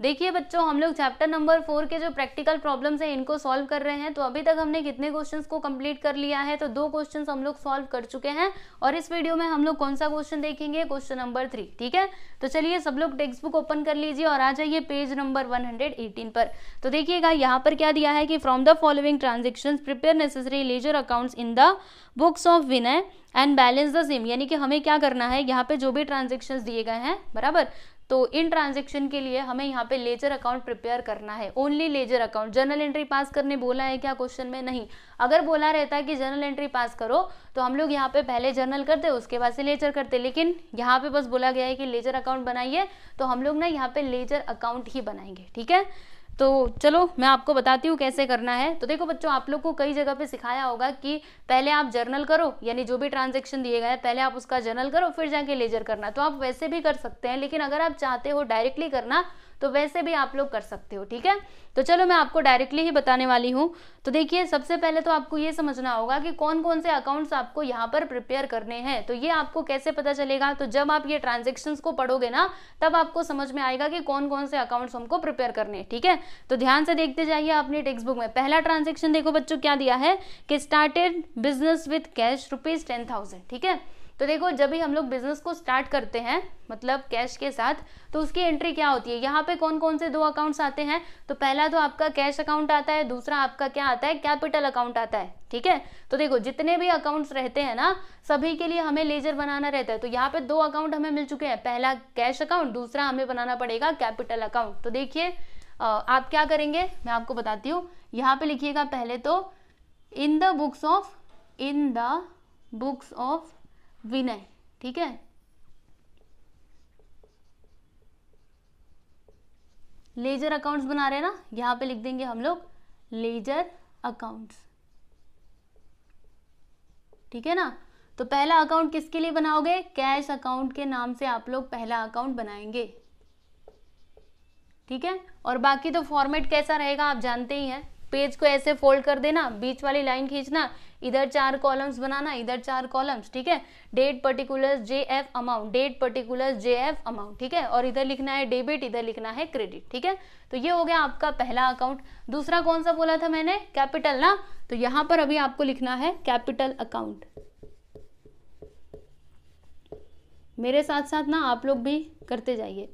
देखिए बच्चों हम लोग चैप्टर नंबर फोर के जो प्रैक्टिकल प्रॉब्लम्स हैं इनको सॉल्व कर रहे हैं तो अभी तक हमने कितने क्वेश्चंस को कंप्लीट कर लिया है तो दो क्वेश्चंस हम लोग सॉल्व कर चुके हैं और इस वीडियो में हम लोग कौन सा क्वेश्चन देखेंगे क्वेश्चन नंबर थ्री ठीक है तो चलिए सब लोग टेक्स्ट बुक ओपन कर लीजिए और आ जाइए पेज नंबर वन पर तो देखिएगा यहाँ पर क्या दिया है कि from the following transaction prepare necessary ledger accounts in the books of Vinay and balance the same यानी कि हमें क्या करना है यहाँ पे जो भी ट्रांजेक्शन दिए गए हैं बराबर तो इन ट्रांजेक्शन के लिए हमें यहाँ पे लेजर अकाउंट प्रिपेयर करना है only ledger account journal entry pass करने बोला है क्या क्वेश्चन में नहीं अगर बोला रहता है कि जर्नल एंट्री पास करो तो हम लोग यहाँ पे पहले जर्नल करते उसके बाद से लेजर करते लेकिन यहाँ पे बस बोला गया है कि लेजर अकाउंट बनाइए तो हम लोग ना यहाँ पे लेजर अकाउंट ही बनाएंगे ठीक है तो चलो मैं आपको बताती हूँ कैसे करना है तो देखो बच्चों आप लोग को कई जगह पे सिखाया होगा कि पहले आप जर्नल करो यानी जो भी ट्रांजेक्शन दिए गए पहले आप उसका जर्नल करो फिर जाके लेजर करना तो आप वैसे भी कर सकते हैं लेकिन अगर आप चाहते हो डायरेक्टली करना तो वैसे भी आप लोग कर सकते हो ठीक है तो चलो मैं आपको डायरेक्टली ही बताने वाली हूँ तो देखिए सबसे पहले तो आपको ये समझना होगा कि कौन कौन से अकाउंट्स आपको यहाँ पर प्रिपेयर करने हैं तो ये आपको कैसे पता चलेगा तो जब आप ये ट्रांजेक्शन को पढ़ोगे ना तब आपको समझ में आएगा कि कौन कौन से अकाउंट्स हमको प्रिपेयर करने हैं ठीक है तो ध्यान से देखते जाइए अपनी टेक्स्ट बुक में पहला ट्रांजेक्शन देखो बच्चों क्या दिया है कि started business with cash rupees ten thousand ठीक है तो देखो जब भी हम लोग बिजनेस को स्टार्ट करते हैं मतलब कैश के साथ तो उसकी एंट्री क्या होती है यहाँ पे कौन कौन से दो अकाउंट्स आते हैं तो पहला तो आपका कैश अकाउंट आता है दूसरा आपका क्या आता है कैपिटल अकाउंट आता है ठीक है तो देखो जितने भी अकाउंट्स रहते हैं ना सभी के लिए हमें लेजर बनाना रहता है तो यहाँ पे दो अकाउंट हमें मिल चुके हैं पहला कैश अकाउंट दूसरा हमें बनाना पड़ेगा कैपिटल अकाउंट तो देखिए आप क्या करेंगे मैं आपको बताती हूँ यहाँ पे लिखिएगा पहले तो in the books of in the books of Vinay ठीक है लेजर अकाउंट्स बना रहे हैं ना यहां पे लिख देंगे हम लोग लेजर अकाउंट्स ठीक है ना तो पहला अकाउंट किसके लिए बनाओगे कैश अकाउंट के नाम से आप लोग पहला अकाउंट बनाएंगे ठीक है और बाकी तो फॉर्मेट कैसा रहेगा आप जानते ही हैं पेज को ऐसे फोल्ड कर देना बीच वाली लाइन खींचना इधर चार कॉलम्स बनाना इधर चार कॉलम्स ठीक है date particular J F amount date particular J F amount ठीक है और इधर लिखना है डेबिट इधर लिखना है क्रेडिट ठीक है तो ये हो गया आपका पहला अकाउंट दूसरा कौन सा बोला था मैंने कैपिटल ना तो यहां पर अभी आपको लिखना है कैपिटल अकाउंट मेरे साथ साथ ना आप लोग भी करते जाइए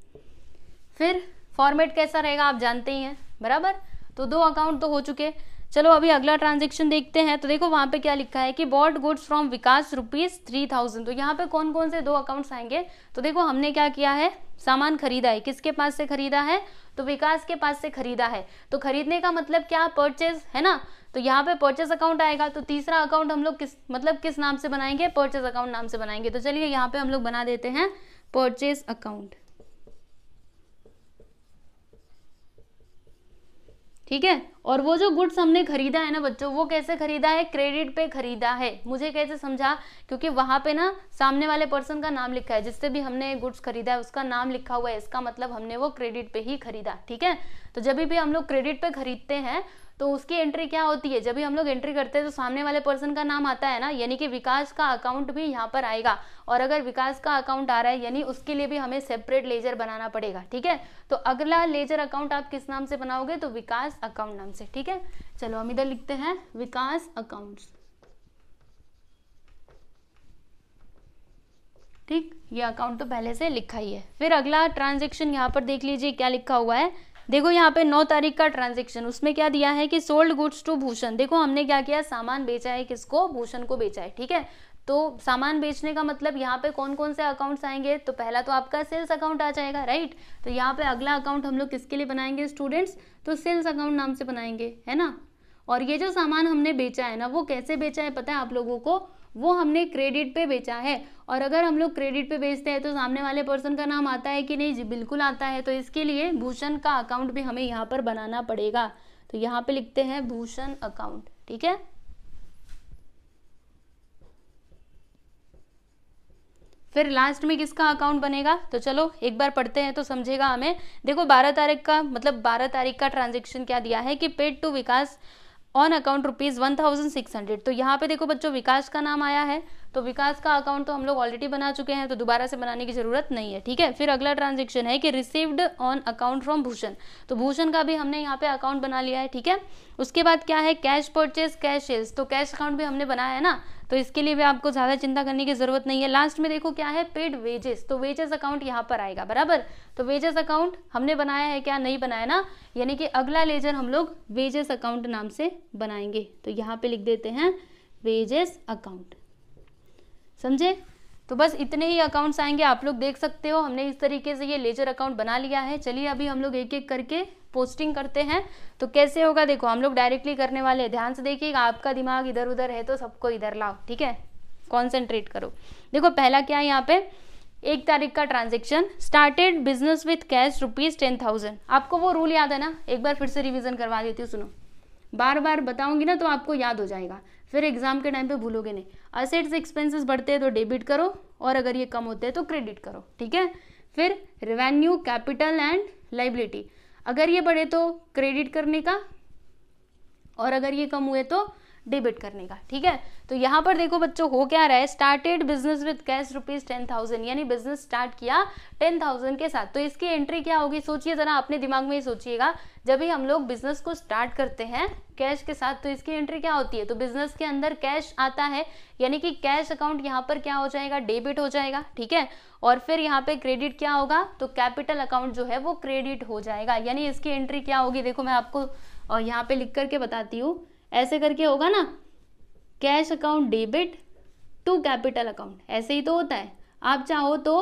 फिर फॉर्मेट कैसा रहेगा आप जानते ही हैं बराबर तो दो अकाउंट तो हो चुके चलो अभी अगला ट्रांजेक्शन देखते हैं तो देखो वहां पे क्या लिखा है कि bought goods from Vikas rupees three thousand तो यहाँ पे कौन कौन से दो अकाउंट्स आएंगे तो देखो हमने क्या किया है सामान खरीदा है किसके पास से खरीदा है तो विकास के पास से खरीदा है तो खरीदने का मतलब क्या परचेज है ना तो यहाँ पे परचेज अकाउंट आएगा तो तीसरा अकाउंट हम लोग किस मतलब किस नाम से बनाएंगे परचेज अकाउंट नाम से बनाएंगे तो चलिए यहाँ पे हम लोग बना देते हैं परचेज अकाउंट ठीक है और वो जो गुड्स हमने खरीदा है ना बच्चों वो कैसे खरीदा है क्रेडिट पे खरीदा है मुझे कैसे समझा क्योंकि वहां पे ना सामने वाले पर्सन का नाम लिखा है जिससे भी हमने गुड्स खरीदा है उसका नाम लिखा हुआ है इसका मतलब हमने वो क्रेडिट पे ही खरीदा ठीक है तो जब भी हम लोग क्रेडिट पे खरीदते हैं तो उसकी एंट्री क्या होती है जब भी हम लोग एंट्री करते हैं तो सामने वाले पर्सन का नाम आता है ना यानी कि विकास का अकाउंट भी यहाँ पर आएगा और अगर विकास का अकाउंट आ रहा है यानी उसके लिए भी हमें सेपरेट लेजर बनाना पड़ेगा ठीक है तो अगला लेजर अकाउंट आप किस नाम से बनाओगे तो विकास अकाउंट नाम से ठीक है चलो हम इधर लिखते हैं विकास अकाउंट ठीक ये अकाउंट तो पहले से लिखा ही है फिर अगला ट्रांजेक्शन यहाँ पर देख लीजिए क्या लिखा हुआ है देखो यहाँ पे 9 तारीख का ट्रांजेक्शन उसमें क्या दिया है कि सोल्ड गुड्स टू भूषण देखो हमने क्या किया सामान बेचा है किसको भूषण को बेचा है ठीक है तो सामान बेचने का मतलब यहाँ पे कौन कौन से अकाउंट्स आएंगे तो पहला तो आपका सेल्स अकाउंट आ जाएगा राइट तो यहाँ पे अगला अकाउंट हम लोग किसके लिए बनाएंगे स्टूडेंट्स तो सेल्स अकाउंट नाम से बनाएंगे है ना और ये जो सामान हमने बेचा है ना वो कैसे बेचा है पता है आप लोगों को वो हमने क्रेडिट पे बेचा है और अगर हम लोग क्रेडिट पे बेचते हैं तो सामने वाले पर्सन का नाम आता है कि नहीं जी बिल्कुल आता है तो इसके लिए भूषण का अकाउंट भी हमें यहाँ पर बनाना पड़ेगा तो यहाँ पे लिखते हैं भूषण अकाउंट ठीक है फिर लास्ट में किसका अकाउंट बनेगा तो चलो एक बार पढ़ते हैं तो समझेगा हमें देखो बारह तारीख का मतलब बारह तारीख का ट्रांजेक्शन क्या दिया है कि paid to Vikas on account rupees one thousand six hundred तो यहाँ पे देखो बच्चों विकास का नाम आया है तो विकास का अकाउंट तो हम लोग ऑलरेडी बना चुके हैं तो दोबारा से बनाने की जरूरत नहीं है ठीक है फिर अगला ट्रांजेक्शन है कि received on account from Bhushan तो भूषण का भी हमने यहाँ पे अकाउंट बना लिया है ठीक है उसके बाद क्या है कैश परचेज कैश सेल्स तो कैश अकाउंट भी हमने बनाया है ना तो इसके लिए भी आपको ज़्यादा चिंता करने की ज़रूरत नहीं है लास्ट में देखो क्या है पेड वेजेस तो वेजेस अकाउंट यहाँ पर आएगा बराबर तो वेजेस अकाउंट हमने बनाया है क्या नहीं बनाया ना यानी कि अगला लेजर हम लोग वेजेस अकाउंट नाम से बनाएंगे तो यहाँ पे लिख देते हैं वेजेस अकाउंट समझे तो बस इतने ही अकाउंट्स आएंगे आप लोग देख सकते हो हमने इस तरीके से ये लेजर अकाउंट बना लिया है चलिए अभी हम लोग एक एक करके पोस्टिंग करते हैं तो कैसे होगा देखो हम लोग डायरेक्टली करने वाले हैं ध्यान से देखिएगा आपका दिमाग इधर उधर है तो सबको इधर लाओ ठीक है कॉन्सेंट्रेट करो देखो पहला क्या है यहाँ पे एक तारीख का transaction started business with cash rupees ten thousand आपको वो रूल याद है ना एक बार फिर से रिविजन करवा देती हूँ सुनो बार बार बताऊंगी ना तो आपको याद हो जाएगा फिर एग्ज़ाम के टाइम पे भूलोगे नहीं असेट्स एक्सपेंसेस बढ़ते हैं तो डेबिट करो और अगर ये कम होते हैं तो क्रेडिट करो ठीक है फिर रेवेन्यू कैपिटल एंड लाइबिलिटी अगर ये बढ़े तो क्रेडिट करने का और अगर ये कम हुए तो डेबिट करने का ठीक है तो यहाँ पर देखो बच्चों हो क्या रहा है started business with cash rupees ten thousand यानी बिजनेस स्टार्ट किया टेन थाउजेंड के साथ तो इसकी एंट्री क्या होगी सोचिए जरा अपने दिमाग में ही सोचिएगा जब भी हम लोग बिजनेस को स्टार्ट करते हैं कैश के साथ तो इसकी एंट्री क्या होती है तो बिजनेस के अंदर कैश आता है यानी कि कैश अकाउंट यहाँ पर क्या हो जाएगा डेबिट हो जाएगा ठीक है और फिर यहाँ पे क्रेडिट क्या होगा तो कैपिटल अकाउंट जो है वो क्रेडिट हो जाएगा यानी इसकी एंट्री क्या होगी देखो मैं आपको यहाँ पे लिख करके बताती हूँ ऐसे करके होगा ना cash account debit to capital account ऐसे ही तो होता है आप चाहो तो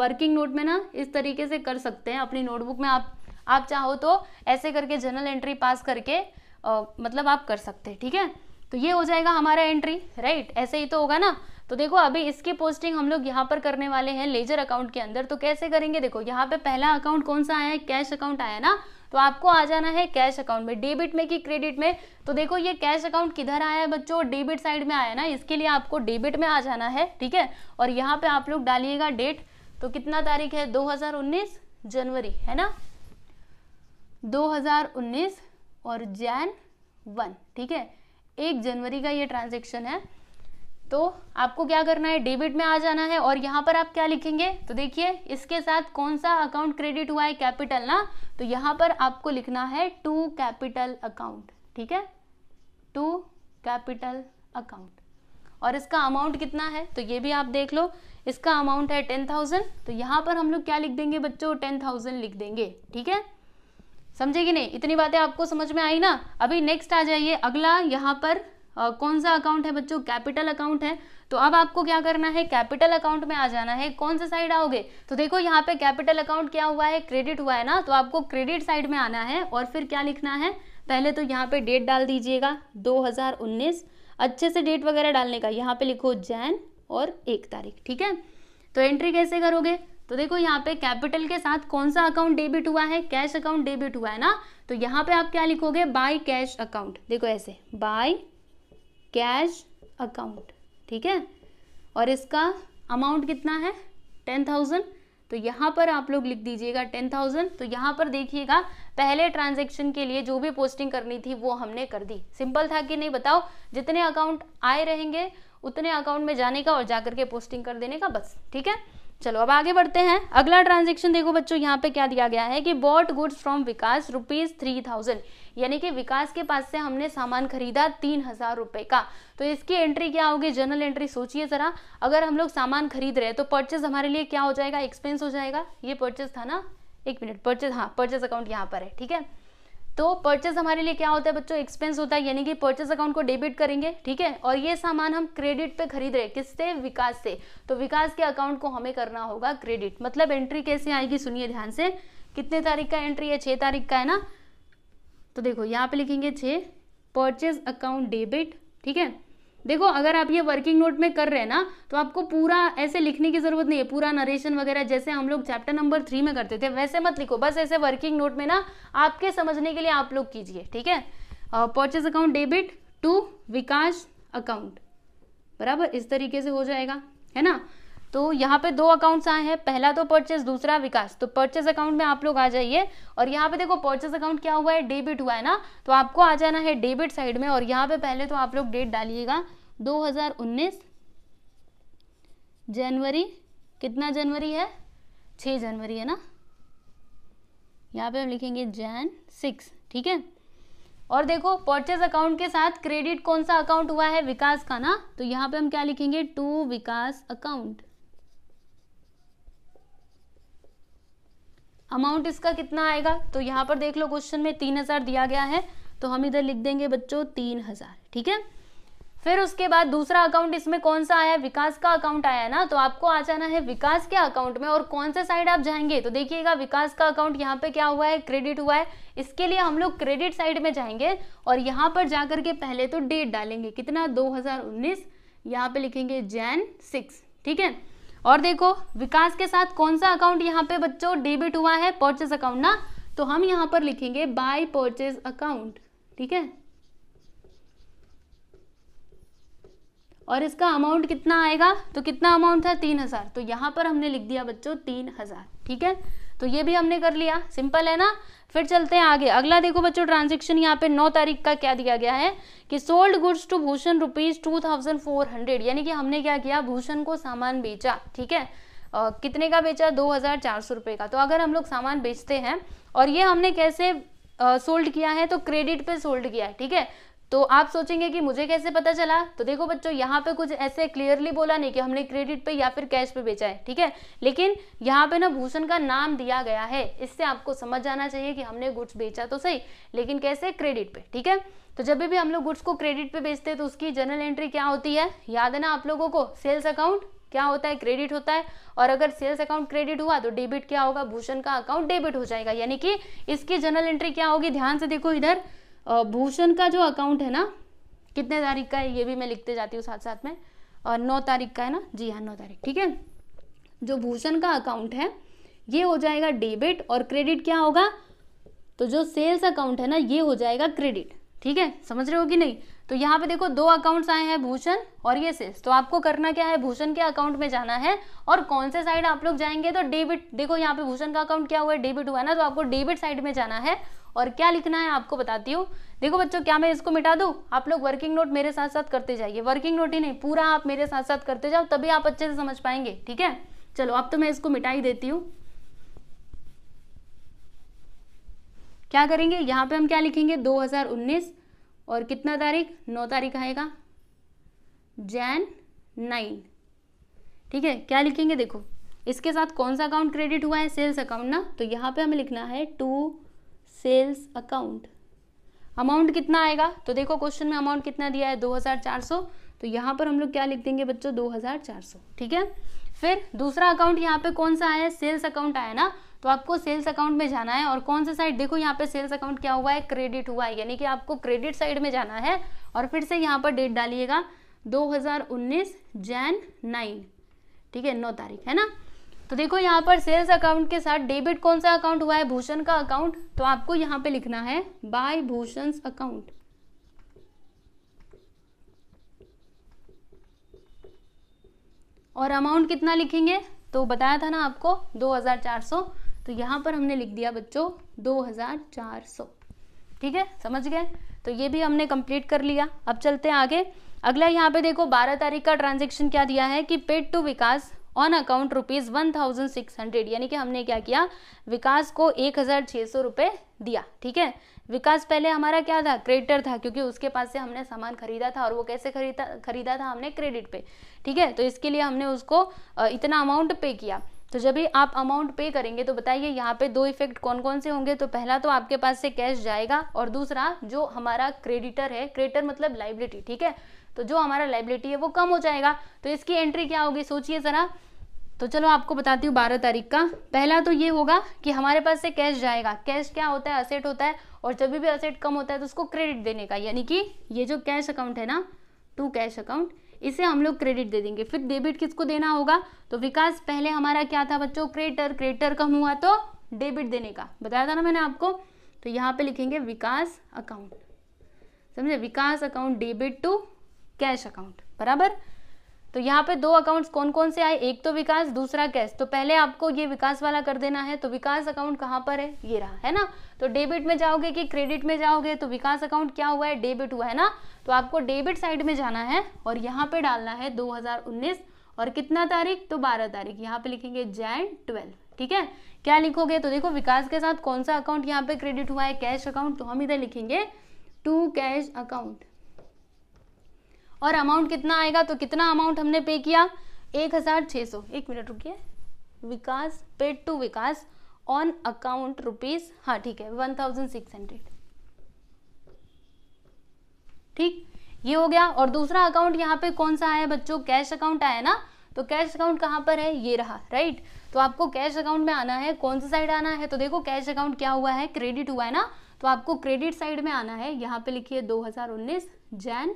वर्किंग नोट में ना इस तरीके से कर सकते हैं अपनी नोटबुक में आप आप चाहो तो ऐसे करके जनरल एंट्री पास करके आ, मतलब आप कर सकते हैं ठीक है तो ये हो जाएगा हमारा एंट्री राइट ऐसे ही तो होगा ना तो देखो अभी इसकी पोस्टिंग हम लोग यहाँ पर करने वाले हैं लेजर अकाउंट के अंदर तो कैसे करेंगे देखो यहाँ पे पहला अकाउंट कौन सा आया है कैश अकाउंट आया ना तो आपको आ जाना है कैश अकाउंट में डेबिट में कि क्रेडिट में तो देखो ये कैश अकाउंट किधर आया है बच्चों डेबिट साइड में आया ना इसके लिए आपको डेबिट में आ जाना है ठीक है और यहाँ पे आप लोग डालिएगा डेट तो कितना तारीख है 2019 जनवरी है ना 2019 और जैन वन ठीक है एक जनवरी का ये ट्रांजेक्शन है तो आपको क्या करना है डेबिट में आ जाना है और यहाँ पर आप क्या लिखेंगे तो देखिए इसके साथ कौन सा अकाउंट क्रेडिट हुआ है कैपिटल ना तो यहाँ पर आपको लिखना है टू कैपिटल अकाउंट ठीक है टू कैपिटल अकाउंट और इसका अमाउंट कितना है तो ये भी आप देख लो इसका अमाउंट है टेन थाउजेंड तो यहाँ पर हम लोग क्या लिख देंगे बच्चों टेन थाउजेंड लिख देंगे ठीक है समझेगी नहीं इतनी बातें आपको समझ में आई ना अभी नेक्स्ट आ जाइए अगला यहाँ पर कौन सा अकाउंट है बच्चों कैपिटल अकाउंट है तो अब आपको क्या करना है कैपिटल अकाउंट में आ जाना है कौन सा साइड आओगे तो देखो यहाँ पे कैपिटल अकाउंट क्या हुआ है क्रेडिट हुआ है ना तो आपको क्रेडिट साइड में आना है और फिर क्या लिखना है पहले तो यहाँ पे डेट डाल दीजिएगा 2019 अच्छे से डेट वगैरह डालने का यहाँ पे लिखो जैन और एक तारीख ठीक है तो एंट्री कैसे करोगे तो देखो यहाँ पे कैपिटल के साथ कौन सा अकाउंट डेबिट हुआ है कैश अकाउंट डेबिट हुआ है ना तो यहाँ पे आप क्या लिखोगे बाय कैश अकाउंट देखो ऐसे बाय कैश अकाउंट ठीक है और इसका अमाउंट कितना है टेन थाउजेंड तो यहाँ पर आप लोग लिख दीजिएगा टेन थाउजेंड तो यहाँ पर देखिएगा पहले ट्रांजेक्शन के लिए जो भी पोस्टिंग करनी थी वो हमने कर दी सिंपल था कि नहीं बताओ जितने अकाउंट आए रहेंगे उतने अकाउंट में जाने का और जाकर के पोस्टिंग कर देने का बस ठीक है चलो अब आगे बढ़ते हैं अगला ट्रांजेक्शन देखो बच्चों यहाँ पे क्या दिया गया है कि bought goods from Vikas rupees three thousand यानी कि विकास के पास से हमने सामान खरीदा तीन हजार रुपए का तो इसकी एंट्री क्या होगी जनरल एंट्री सोचिए जरा अगर हम लोग सामान खरीद रहे हैं तो परचेज हमारे लिए क्या हो जाएगा एक्सपेंस हो जाएगा ये परचेज था ना एक मिनट परचेज हाँ परचेज अकाउंट यहाँ पर है ठीक है तो परचेज हमारे लिए क्या होता है बच्चों एक्सपेंस होता है यानी कि परचेज अकाउंट को डेबिट करेंगे ठीक है और ये सामान हम क्रेडिट पे खरीद रहे किससे विकास से तो विकास के अकाउंट को हमें करना होगा क्रेडिट मतलब एंट्री कैसे आएगी सुनिए ध्यान से कितने तारीख का एंट्री है छह तारीख का है ना तो देखो यहाँ पे लिखेंगे छे परचेज अकाउंट डेबिट ठीक है देखो अगर आप ये वर्किंग नोट में कर रहे हैं ना तो आपको पूरा ऐसे लिखने की जरूरत नहीं है पूरा नरेशन वगैरह जैसे हम लोग चैप्टर नंबर थ्री में करते थे वैसे मत लिखो बस ऐसे वर्किंग नोट में ना आपके समझने के लिए आप लोग कीजिए ठीक है purchase account debit to Vikas account बराबर इस तरीके से हो जाएगा है ना तो यहाँ पे दो अकाउंट्स आए हैं पहला तो परचेस दूसरा विकास तो परचेस अकाउंट में आप लोग आ जाइए और यहाँ पे देखो परचेस अकाउंट क्या हुआ है डेबिट हुआ है ना तो आपको आ जाना है डेबिट साइड में और यहाँ पे पहले तो आप लोग डेट डालिएगा 2019 जनवरी कितना जनवरी है 6 जनवरी है ना यहाँ पे हम लिखेंगे जैन सिक्स ठीक है और देखो परचेज अकाउंट के साथ क्रेडिट कौन सा अकाउंट हुआ है विकास का ना तो यहाँ पे हम क्या लिखेंगे टू विकास अकाउंट अमाउंट इसका कितना आएगा तो यहाँ पर देख लो क्वेश्चन में तीन हज़ार दिया गया है तो हम इधर लिख देंगे बच्चों तीन हज़ार ठीक है फिर उसके बाद दूसरा अकाउंट इसमें कौन सा आया विकास का अकाउंट आया ना तो आपको आ जाना है विकास के अकाउंट में और कौन सा साइड आप जाएंगे तो देखिएगा विकास का अकाउंट यहाँ पे क्या हुआ है क्रेडिट हुआ है इसके लिए हम लोग क्रेडिट साइड में जाएंगे और यहाँ पर जाकर के पहले तो डेट डालेंगे कितना दो हजार यहाँ पे लिखेंगे जैन सिक्स ठीक है और देखो विकास के साथ कौन सा अकाउंट यहाँ पे बच्चों डेबिट हुआ है परचेस अकाउंट ना तो हम यहाँ पर लिखेंगे बाय परचेज अकाउंट ठीक है और इसका अमाउंट कितना आएगा तो कितना अमाउंट था तीन हजार तो यहाँ पर हमने लिख दिया बच्चों तीन हजार ठीक है तो ये भी हमने कर लिया सिंपल है ना फिर चलते हैं आगे अगला देखो बच्चों ट्रांजेक्शन यहाँ पे नौ तारीख का क्या दिया गया है कि sold goods to Bhushan rupees two thousand four hundred यानी कि हमने क्या किया भूषण को सामान बेचा ठीक है आ, कितने का बेचा दो हज़ार चार सौ रुपए का तो अगर हम लोग सामान बेचते हैं और ये हमने कैसे सोल्ड किया है तो क्रेडिट पे सोल्ड किया है ठीक है तो आप सोचेंगे कि मुझे कैसे पता चला तो देखो बच्चों यहाँ पे कुछ ऐसे क्लियरली बोला नहीं कि हमने क्रेडिट पे या फिर कैश पे बेचा है ठीक है लेकिन यहाँ पे ना भूषण का नाम दिया गया है इससे आपको समझ जाना चाहिए कि हमने गुड्स बेचा तो सही लेकिन कैसे क्रेडिट पे ठीक है तो जब भी हम लोग गुड्स को क्रेडिट पे बेचते हैं तो उसकी जनरल एंट्री क्या होती है याद है ना आप लोगों को सेल्स अकाउंट क्या होता है क्रेडिट होता है और अगर सेल्स अकाउंट क्रेडिट हुआ तो डेबिट क्या होगा भूषण का अकाउंट डेबिट हो जाएगा यानी कि इसकी जनरल एंट्री क्या होगी ध्यान से देखो इधर भूषण का जो अकाउंट है ना कितने तारीख का है ये भी मैं लिखते जाती हूँ साथ साथ में और नौ तारीख का है ना जी हाँ नौ तारीख ठीक है जो भूषण का अकाउंट है ये हो जाएगा डेबिट और क्रेडिट क्या होगा तो जो सेल्स अकाउंट है ना ये हो जाएगा क्रेडिट ठीक है समझ रहे हो कि नहीं तो यहाँ पे देखो दो अकाउंट्स आए हैं भूषण और ये सेल्स तो आपको करना क्या है भूषण के अकाउंट में जाना है और कौन से साइड आप लोग जाएंगे तो डेबिट देखो यहाँ पे भूषण का अकाउंट क्या हुआ है डेबिट हुआ है ना तो आपको डेबिट साइड में जाना है और क्या लिखना है आपको बताती हूँ देखो बच्चों क्या मैं इसको मिटा दूँ आप लोग वर्किंग नोट मेरे साथ साथ करते जाइए वर्किंग नोट ही नहीं पूरा आप मेरे साथ साथ करते जाओ तभी आप अच्छे से समझ पाएंगे ठीक है चलो अब तो मैं इसको मिटा ही देती हूँ क्या करेंगे यहाँ पे हम क्या लिखेंगे 2019 और कितना तारीख नौ तारीख आएगा जैन नाइन ठीक है क्या लिखेंगे देखो इसके साथ कौन सा अकाउंट क्रेडिट हुआ है सेल्स अकाउंट ना तो यहाँ पे हमें लिखना है टू सेल्स अकाउंट अमाउंट कितना आएगा तो देखो क्वेश्चन में अमाउंट कितना दिया है 2400 तो यहाँ पर हम लोग क्या लिख देंगे बच्चों 2400 ठीक है फिर दूसरा अकाउंट यहाँ पे कौन सा आया है सेल्स अकाउंट आया ना तो आपको सेल्स अकाउंट में जाना है और कौन सा साइड देखो यहाँ पे सेल्स अकाउंट क्या हुआ है क्रेडिट हुआ है यानी कि आपको क्रेडिट साइड में जाना है और फिर से यहाँ पर डेट डालिएगा 2019 जैन 9 ठीक है नौ तारीख है ना तो देखो यहाँ पर सेल्स अकाउंट के साथ डेबिट कौन सा अकाउंट हुआ है भूषण का अकाउंट तो आपको यहाँ पे लिखना है बाय भूषण अकाउंट और अमाउंट कितना लिखेंगे तो बताया था ना आपको 2400 तो यहाँ पर हमने लिख दिया बच्चों 2400 ठीक है समझ गए तो ये भी हमने कंप्लीट कर लिया अब चलते हैं आगे अगला यहाँ पे देखो 12 तारीख का ट्रांजेक्शन क्या दिया है कि paid to Vikas on account rupees one thousand six hundred यानी कि हमने क्या किया विकास को एक हज़ार छह सौ रुपए दिया ठीक है विकास पहले हमारा क्या था क्रेडिटर था क्योंकि उसके पास से हमने सामान खरीदा था और वो कैसे खरीदा खरीदा था हमने क्रेडिट पे ठीक है तो इसके लिए हमने उसको इतना अमाउंट पे किया तो जब भी आप अमाउंट पे करेंगे तो बताइए यहाँ पे दो इफेक्ट कौन कौन से होंगे तो पहला तो आपके पास से कैश जाएगा और दूसरा जो हमारा क्रेडिटर है क्रेडिटर मतलब लाइबिलिटी ठीक है तो जो हमारा लाइबिलिटी है वो कम हो जाएगा तो इसकी एंट्री क्या होगी सोचिए ज़रा तो चलो आपको बताती हूँ बारह तारीख का पहला तो ये होगा कि हमारे पास से कैश जाएगा कैश क्या होता है असेट होता है और जब भी असेट कम होता है तो उसको क्रेडिट देने का यानी कि ये जो कैश अकाउंट है ना टू कैश अकाउंट इसे हम लोग क्रेडिट दे देंगे फिर डेबिट किसको देना होगा तो विकास पहले हमारा क्या था बच्चों क्रेडिटर क्रेडिटर कम हुआ तो डेबिट देने का बताया था ना मैंने आपको तो यहाँ पे लिखेंगे विकास अकाउंट समझे Vikas account debit to cash account बराबर तो यहाँ पे दो अकाउंट्स कौन कौन से आए एक तो विकास दूसरा कैश तो पहले आपको ये विकास वाला कर देना है तो विकास अकाउंट कहाँ पर है ये रहा है ना तो डेबिट में जाओगे कि क्रेडिट में जाओगे तो विकास अकाउंट क्या हुआ है डेबिट हुआ है ना तो आपको डेबिट साइड में जाना है और यहाँ पे डालना है दो और कितना तारीख तो बारह तारीख यहाँ पे लिखेंगे जैन ट्वेल्व ठीक है क्या लिखोगे तो देखो विकास के साथ कौन सा अकाउंट यहाँ पे क्रेडिट हुआ है कैश अकाउंट तो हम इधर लिखेंगे टू कैश अकाउंट और अमाउंट कितना आएगा तो कितना अमाउंट हमने पे किया एक हज़ार छः सौ एक मिनट रुकिए Vikas paid to Vikas on account rupees हाँ ठीक है वन थाउजेंड सिक्स हंड्रेड ठीक ये हो गया और दूसरा अकाउंट यहाँ पे कौन सा आया बच्चों कैश अकाउंट आया ना तो कैश अकाउंट कहाँ पर है ये रहा राइट तो आपको कैश अकाउंट में आना है कौन सा साइड आना है तो देखो कैश अकाउंट क्या हुआ है क्रेडिट हुआ है ना तो आपको क्रेडिट साइड में आना है यहाँ पे लिखिए 2019 जैन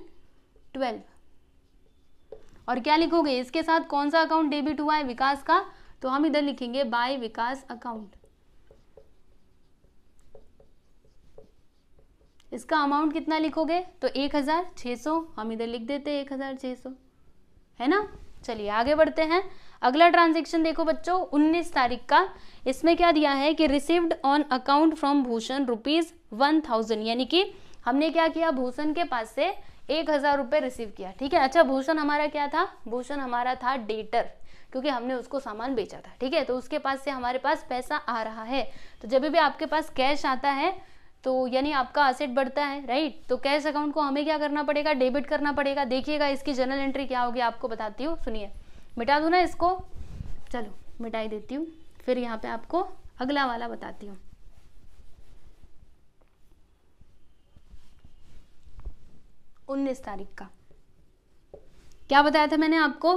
ट्वेल्व और क्या लिखोगे इसके साथ कौन सा अकाउंट डेबिट हुआ है विकास का तो हम इधर लिखेंगे बाय विकास अकाउंट इसका अमाउंट कितना लिखोगे तो एक हज़ार छह सौ हम इधर लिख देते हैं एक हज़ार छह सौ है ना चलिए आगे बढ़ते हैं अगला ट्रांजेक्शन देखो बच्चों उन्नीस तारीख का इसमें क्या दिया है कि received on account from Bhushan rupees one thousand यानी कि हमने क्या किया भूषण के पास से एक हज़ार रुपये रिसीव किया ठीक है अच्छा भूषण हमारा क्या था भूषण हमारा था डेटर क्योंकि हमने उसको सामान बेचा था ठीक है तो उसके पास से हमारे पास पैसा आ रहा है तो जब भी आपके पास कैश आता है तो यानी आपका असेट बढ़ता है राइट तो कैश अकाउंट को हमें क्या करना पड़ेगा डेबिट करना पड़ेगा देखिएगा इसकी जनरल एंट्री क्या होगी आपको बताती हूँ सुनिए मिटा दूँ ना इसको चलो मिटाई देती हूँ फिर यहाँ पे आपको अगला वाला बताती हूँ उन्नीस तारीख का क्या बताया था मैंने आपको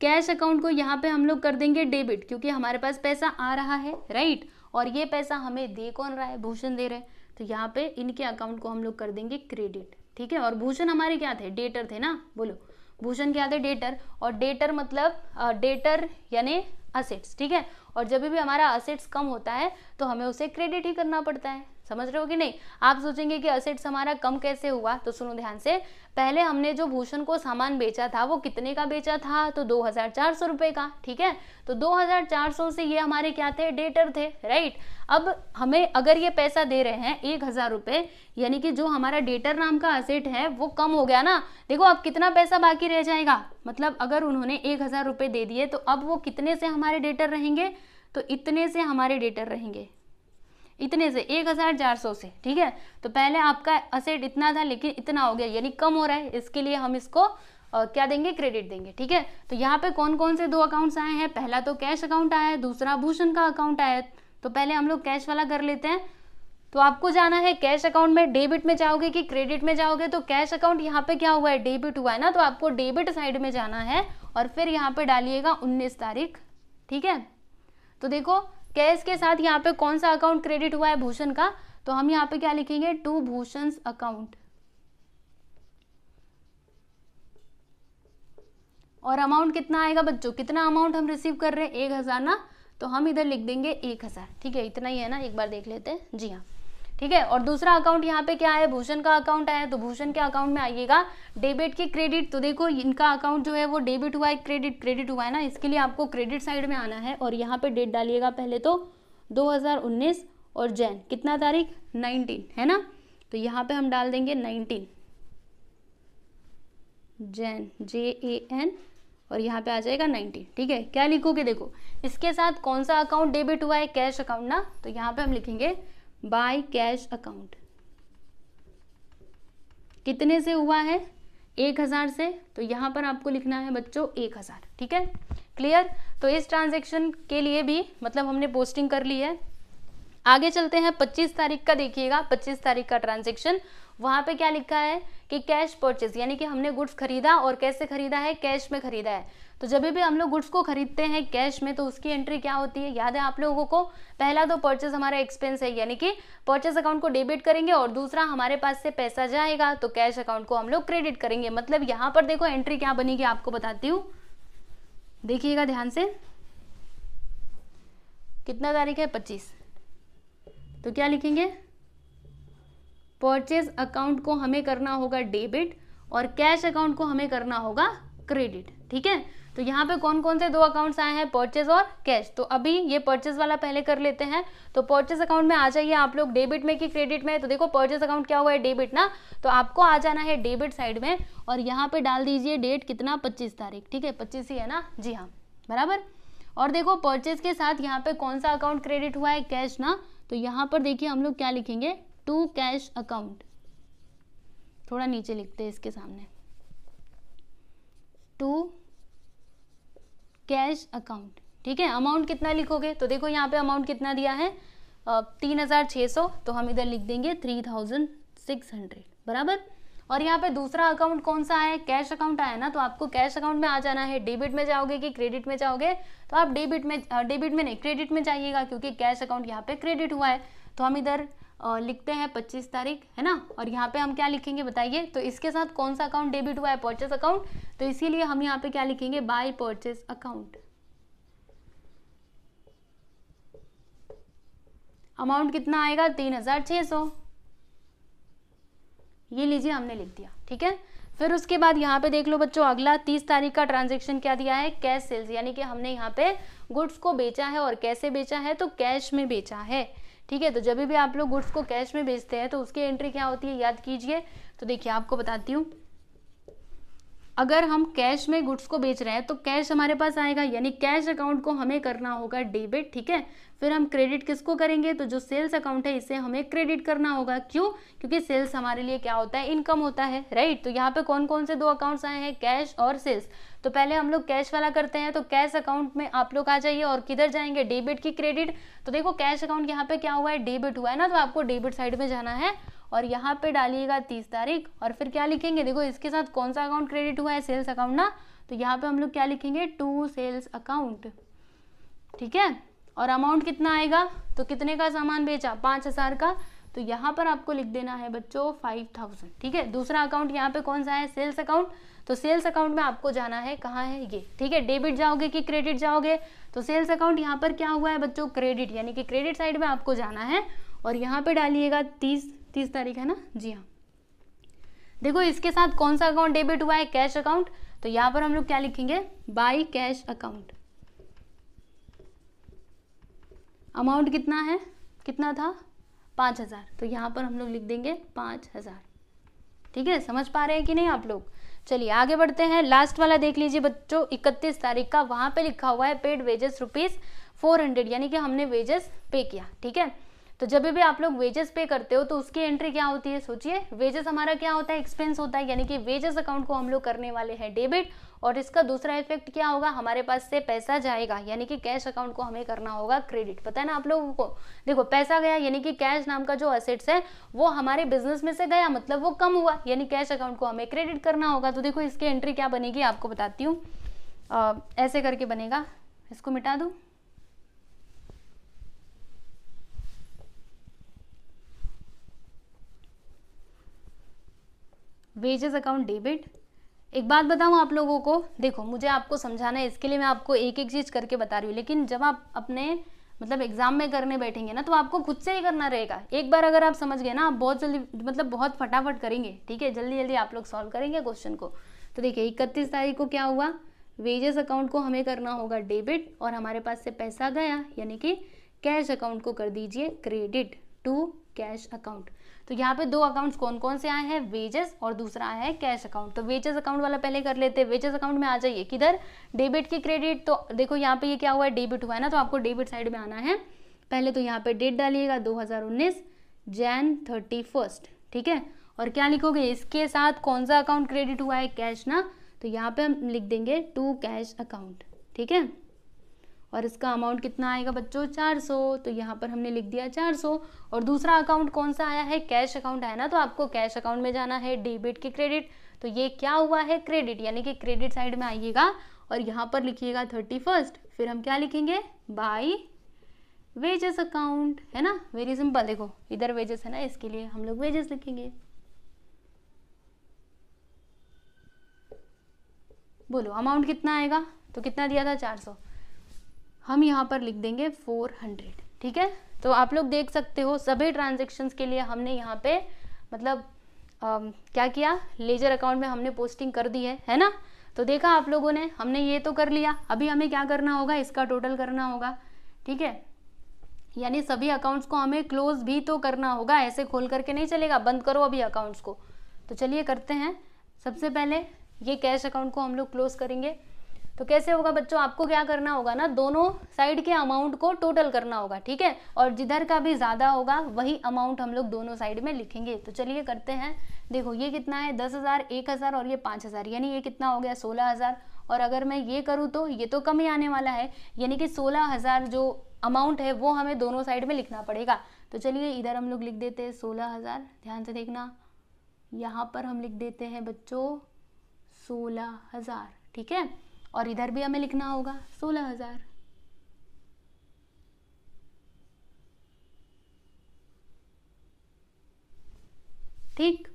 कैश अकाउंट को यहाँ पे हम लोग कर देंगे डेबिट क्योंकि हमारे पास पैसा आ रहा है राइट और ये पैसा हमें दे कौन रहा है भूषण दे रहे तो यहाँ पे इनके अकाउंट को हम लोग कर देंगे क्रेडिट ठीक है और भूषण हमारे क्या थे डेटर थे ना बोलो भूषण क्या थे डेटर और डेटर मतलब डेटर यानी असेट्स ठीक है और जब भी हमारा असेट्स कम होता है तो हमें उसे क्रेडिट ही करना पड़ता है समझ रहे हो कि नहीं आप सोचेंगे कि असेट्स हमारा कम कैसे हुआ तो सुनो ध्यान से पहले हमने जो भूषण को सामान बेचा था वो कितने का बेचा था तो दो हजार चार सौ रुपए का ठीक है तो दो हजार चार सौ से ये हमारे क्या थे डेटर थे राइट अब हमें अगर ये पैसा दे रहे हैं एक हजार रुपए यानी कि जो हमारा डेटर नाम का असेट है वो कम हो गया ना देखो अब कितना पैसा बाकी रह जाएगा मतलब अगर उन्होंने एक हजार रुपए दे दिए तो अब वो कितने से हमारे डेटर रहेंगे तो इतने से हमारे डेटर रहेंगे इतने से एक हज़ार चार सौ से ठीक है तो पहले आपका असेट इतना था लेकिन इतना हो गया यानी कम हो रहा है इसके लिए हम इसको आ, क्या देंगे क्रेडिट देंगे ठीक है तो यहाँ पे कौन कौन से दो अकाउंट्स आए हैं पहला तो कैश अकाउंट आया है दूसरा भूषण का अकाउंट आया है तो पहले हम लोग कैश वाला कर लेते हैं तो आपको जाना है कैश अकाउंट में डेबिट में जाओगे कि क्रेडिट में जाओगे तो कैश अकाउंट यहाँ पे क्या हुआ है डेबिट हुआ है ना तो आपको डेबिट साइड में जाना है और फिर यहाँ पे डालिएगा उन्नीस तारीख ठीक है तो देखो कैश के साथ यहाँ पे कौन सा अकाउंट क्रेडिट हुआ है भूषण का तो हम यहाँ पे क्या लिखेंगे टू भूषण अकाउंट और अमाउंट कितना आएगा बच्चों कितना अमाउंट हम रिसीव कर रहे हैं एक हज़ार ना तो हम इधर लिख देंगे एक हज़ार ठीक है इतना ही है ना एक बार देख लेते हैं जी हाँ ठीक है और दूसरा अकाउंट यहाँ पे क्या है भूषण का अकाउंट आया तो भूषण के अकाउंट में आइएगा डेबिट की क्रेडिट तो देखो इनका अकाउंट जो है वो डेबिट हुआ है क्रेडिट क्रेडिट हुआ है ना इसके लिए आपको क्रेडिट साइड में आना है और यहाँ पे डेट डालिएगा पहले तो 2019 और जैन कितना तारीख 19 है ना तो यहाँ पे हम डाल देंगे nineteen Jan J A N और यहाँ पे आ जाएगा नाइनटीन ठीक है क्या लिखोगे देखो इसके साथ कौन सा अकाउंट डेबिट हुआ है कैश अकाउंट ना तो यहाँ पे हम लिखेंगे बाय कैश अकाउंट कितने से हुआ है एक हज़ार से तो यहां पर आपको लिखना है बच्चों एक हज़ार ठीक है क्लियर तो इस ट्रांजेक्शन के लिए भी मतलब हमने पोस्टिंग कर ली है आगे चलते हैं 25 तारीख का देखिएगा 25 तारीख का ट्रांजेक्शन वहां पे क्या लिखा है कि कैश परचेज यानी कि हमने गुड्स खरीदा और कैसे खरीदा है कैश में खरीदा है तो जब भी हम लोग गुड्स को खरीदते हैं कैश में तो उसकी एंट्री क्या होती है याद है आप लोगों को पहला तो परचेस हमारा एक्सपेंस है यानी कि परचेस अकाउंट को डेबिट करेंगे और दूसरा हमारे पास से पैसा जाएगा तो कैश अकाउंट को हम लोग क्रेडिट करेंगे मतलब यहां पर देखो एंट्री क्या बनेगी आपको बताती हूँ देखिएगा ध्यान से कितना तारीख है पच्चीस तो क्या लिखेंगे परचेज अकाउंट को हमें करना होगा डेबिट और कैश अकाउंट को हमें करना होगा क्रेडिट ठीक है तो यहाँ पे कौन कौन से दो अकाउंट्स आए हैं परचेज और कैश तो अभी ये परचेज वाला पहले कर लेते हैं तो परचेज अकाउंट में आ जाइए आप लोग डेबिट में कि क्रेडिट में तो देखो परचेज अकाउंट क्या हुआ है डेबिट ना तो आपको आ जाना है डेबिट साइड में और यहाँ पे डाल दीजिए डेट कितना पच्चीस तारीख ठीक है पच्चीस ही है ना जी हाँ बराबर और देखो परचेज के साथ यहाँ पे कौन सा अकाउंट क्रेडिट हुआ है कैश ना तो यहाँ पर देखिए हम लोग क्या लिखेंगे टू कैश अकाउंट थोड़ा नीचे लिखते हैं इसके सामने टू कैश अकाउंट ठीक है अमाउंट कितना लिखोगे तो देखो यहाँ पे अमाउंट कितना दिया है तीन हज़ार छः सौ तो हम इधर लिख देंगे थ्री थाउजेंड सिक्स हंड्रेड बराबर और यहाँ पे दूसरा अकाउंट कौन सा है कैश अकाउंट आया ना तो आपको कैश अकाउंट में आ जाना है डेबिट में जाओगे कि क्रेडिट में जाओगे तो आप डेबिट में डेबिट में नहीं क्रेडिट में जाइएगा क्योंकि कैश अकाउंट यहाँ पे क्रेडिट हुआ है तो हम इधर लिखते हैं पच्चीस तारीख है ना और यहाँ पे हम क्या लिखेंगे बताइए तो इसके साथ कौन सा अकाउंट डेबिट हुआ है परचेस अकाउंट तो इसीलिए हम यहाँ पे क्या लिखेंगे बाय परचेस अकाउंट अमाउंट कितना आएगा तीन हजार छह सौ ये लीजिए हमने लिख दिया ठीक है फिर उसके बाद यहाँ पे देख लो बच्चों अगला तीस तारीख का ट्रांजेक्शन क्या दिया है कैश सेल्स यानी कि हमने यहाँ पे गुड्स को बेचा है और कैसे बेचा है तो कैश में बेचा है ठीक है तो जब भी आप लोग गुड्स को कैश में बेचते हैं तो उसकी एंट्री क्या होती है याद कीजिए तो देखिए आपको बताती हूँ अगर हम कैश में गुड्स को बेच रहे हैं तो कैश हमारे पास आएगा यानी कैश अकाउंट को हमें करना होगा डेबिट ठीक है फिर हम क्रेडिट किसको करेंगे तो जो सेल्स अकाउंट है इसे हमें क्रेडिट करना होगा क्यों क्योंकि सेल्स हमारे लिए क्या होता है इनकम होता है राइट तो यहाँ पे कौन कौन से दो अकाउंट्स आए हैं कैश और सेल्स तो पहले हम लोग कैश वाला करते हैं तो कैश अकाउंट में आप लोग आ जाइए और किधर जाएंगे डेबिट की क्रेडिट तो देखो कैश अकाउंट यहाँ पे क्या हुआ है डेबिट हुआ है ना तो आपको डेबिट साइड में जाना है और यहाँ पे डालिएगा तीस तारीख और फिर क्या लिखेंगे देखो इसके साथ कौन सा अकाउंट क्रेडिट हुआ है सेल्स अकाउंट ना तो यहाँ पे हम लोग क्या लिखेंगे टू सेल्स अकाउंट ठीक है और अमाउंट कितना आएगा तो कितने का सामान बेचा पाँच हज़ार का तो यहाँ पर आपको लिख देना है बच्चों फाइव थाउजेंड ठीक है दूसरा अकाउंट यहाँ पे कौन सा है सेल्स अकाउंट तो सेल्स अकाउंट में आपको जाना है कहाँ है ये ठीक है डेबिट जाओगे कि क्रेडिट जाओगे तो सेल्स अकाउंट यहाँ पर क्या हुआ है बच्चों क्रेडिट यानी कि क्रेडिट साइड में आपको जाना है और यहाँ पे डालिएगा तीस तीस तारीख है ना जी हाँ देखो इसके साथ कौन सा अकाउंट डेबिट हुआ है कैश अकाउंट तो यहाँ पर हम लोग क्या लिखेंगे बाई कैश अकाउंट अमाउंट कितना है कितना था पाँच हज़ार तो यहाँ पर हम लोग लिख देंगे पाँच हज़ार ठीक है समझ पा रहे हैं कि नहीं आप लोग चलिए आगे बढ़ते हैं लास्ट वाला देख लीजिए बच्चों इकतीस तारीख का वहां पे लिखा हुआ है paid wages rupees four hundred यानी कि हमने वेजेस पे किया ठीक है तो जब भी आप लोग वेजेस पे करते हो तो उसकी एंट्री क्या होती है सोचिए वेजेस हमारा क्या होता है एक्सपेंस होता है यानी कि वेजेस अकाउंट को हम लोग करने वाले हैं डेबिट और इसका दूसरा इफेक्ट क्या होगा हमारे पास से पैसा जाएगा यानी कि कैश अकाउंट को हमें करना होगा क्रेडिट पता है ना आप लोगों को देखो पैसा गया यानी कि कैश नाम का जो असेट्स है वो हमारे बिजनेस में से गया मतलब वो कम हुआ यानी कैश अकाउंट को हमें क्रेडिट करना होगा तो देखो इसकी एंट्री क्या बनेगी आपको बताती हूँ ऐसे करके बनेगा इसको मिटा दूँ वेजेस अकाउंट डेबिट एक बात बताऊं आप लोगों को देखो मुझे आपको समझाना है इसके लिए मैं आपको एक एक चीज़ करके बता रही हूँ लेकिन जब आप अपने मतलब एग्जाम में करने बैठेंगे ना तो आपको खुद से ही करना रहेगा एक बार अगर आप समझ गए ना आप बहुत जल्दी मतलब बहुत फटाफट करेंगे ठीक है जल्दी जल्दी आप लोग सॉल्व करेंगे क्वेश्चन को तो देखिए इकतीस तारीख को क्या हुआ वेजेस अकाउंट को हमें करना होगा डेबिट और हमारे पास से पैसा गया यानी कि कैश अकाउंट को कर दीजिए क्रेडिट टू कैश अकाउंट तो यहाँ पे दो अकाउंट्स कौन कौन से आए हैं वेजेस और दूसरा आया है कैश अकाउंट तो वेजेस अकाउंट वाला पहले कर लेते हैं वेजेस अकाउंट में आ जाइए किधर डेबिट की क्रेडिट तो देखो यहाँ पे ये क्या हुआ है डेबिट हुआ है ना तो आपको डेबिट साइड में आना है पहले तो यहाँ पे डेट डालिएगा दो जैन थर्टी ठीक है और क्या लिखोगे इसके साथ कौन सा अकाउंट क्रेडिट हुआ है कैश ना तो यहाँ पे हम लिख देंगे टू कैश अकाउंट ठीक है और इसका अमाउंट कितना आएगा बच्चों 400 तो यहाँ पर हमने लिख दिया 400 और दूसरा अकाउंट कौन सा आया है कैश अकाउंट आया ना तो आपको कैश अकाउंट में जाना है डेबिट के क्रेडिट तो ये क्या हुआ है क्रेडिट यानी कि क्रेडिट साइड में आइएगा और यहाँ पर लिखिएगा थर्टी फर्स्ट फिर हम क्या लिखेंगे बाई वेजेस अकाउंट है ना वेरी सिंपल देखो इधर वेजेस है ना इसके लिए हम लोग वेजेस लिखेंगे बोलो अमाउंट कितना आएगा तो कितना दिया था चार हम यहाँ पर लिख देंगे फोर हंड्रेड ठीक है तो आप लोग देख सकते हो सभी ट्रांजेक्शन्स के लिए हमने यहाँ पे मतलब आ, क्या किया लेजर अकाउंट में हमने पोस्टिंग कर दी है है ना तो देखा आप लोगों ने हमने ये तो कर लिया अभी हमें क्या करना होगा इसका टोटल करना होगा ठीक है यानी सभी अकाउंट्स को हमें क्लोज भी तो करना होगा ऐसे खोल करके नहीं चलेगा बंद करो अभी अकाउंट्स को तो चलिए करते हैं सबसे पहले ये कैश अकाउंट को हम लोग क्लोज करेंगे तो कैसे होगा बच्चों आपको क्या करना होगा ना दोनों साइड के अमाउंट को टोटल करना होगा ठीक है और जिधर का भी ज़्यादा होगा वही अमाउंट हम लोग दोनों साइड में लिखेंगे तो चलिए करते हैं देखो ये कितना है दस हज़ार एक हज़ार और ये पाँच हज़ार यानी ये कितना हो गया सोलह हज़ार और अगर मैं ये करूँ तो ये तो कम ही आने वाला है यानी कि सोलह हज़ार जो अमाउंट है वो हमें दोनों साइड में लिखना पड़ेगा तो चलिए इधर हम लोग लिख देते हैं सोलह हज़ार ध्यान से देखना यहाँ पर हम लिख देते हैं बच्चों सोलह हज़ार ठीक है और इधर भी हमें लिखना होगा सोलह हज़ार ठीक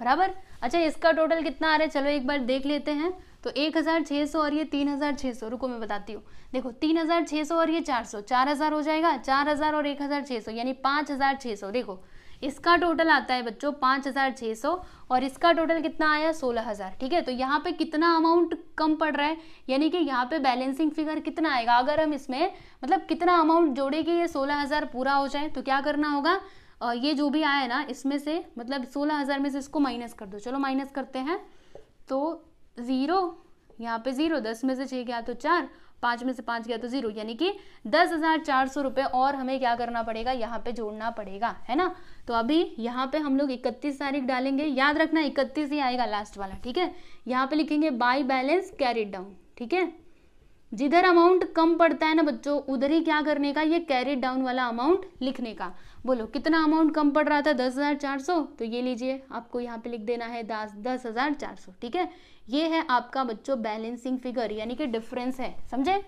बराबर अच्छा इसका टोटल कितना आ रहा है चलो एक बार देख लेते हैं तो एक हज़ार छह सौ और ये तीन हज़ार छह सौ रुको मैं बताती हूँ देखो तीन हज़ार छह सौ और ये चार सौ चार हज़ार हो जाएगा चार हज़ार और एक हज़ार छह सौ यानी पांच हज़ार छह सौ देखो इसका टोटल आता है बच्चों पाँच हज़ार छः सौ और इसका टोटल कितना आया सोलह हज़ार ठीक है तो यहाँ पे कितना अमाउंट कम पड़ रहा है यानी कि यहाँ पे बैलेंसिंग फिगर कितना आएगा अगर हम इसमें मतलब कितना अमाउंट जोड़े कि ये सोलह हज़ार पूरा हो जाए तो क्या करना होगा ये जो भी आया ना इसमें से मतलब सोलह हज़ार में से इसको माइनस कर दो चलो माइनस करते हैं तो ज़ीरो यहाँ पे ज़ीरो दस में से छः गया तो चार पांच में से पांच गया तो जीरो यानी कि दस हज़ार चार सौ रुपए और हमें क्या करना पड़ेगा यहाँ पे जोड़ना पड़ेगा है ना तो अभी यहाँ पे हम लोग इकतीस तारीख डालेंगे याद रखना इकतीस ही आएगा लास्ट वाला ठीक है यहाँ पे लिखेंगे बाई बैलेंस कैरिड डाउन ठीक है जिधर अमाउंट कम पड़ता है ना बच्चों उधर ही क्या करने का ये कैरी डाउन वाला अमाउंट लिखने का बोलो कितना अमाउंट कम पड़ रहा था दस हज़ार चार सौ तो ये लीजिए आपको यहाँ पे लिख देना है दस दस हज़ार चार सौ ठीक है ये है आपका बच्चों बैलेंसिंग फिगर यानी कि डिफरेंस है समझे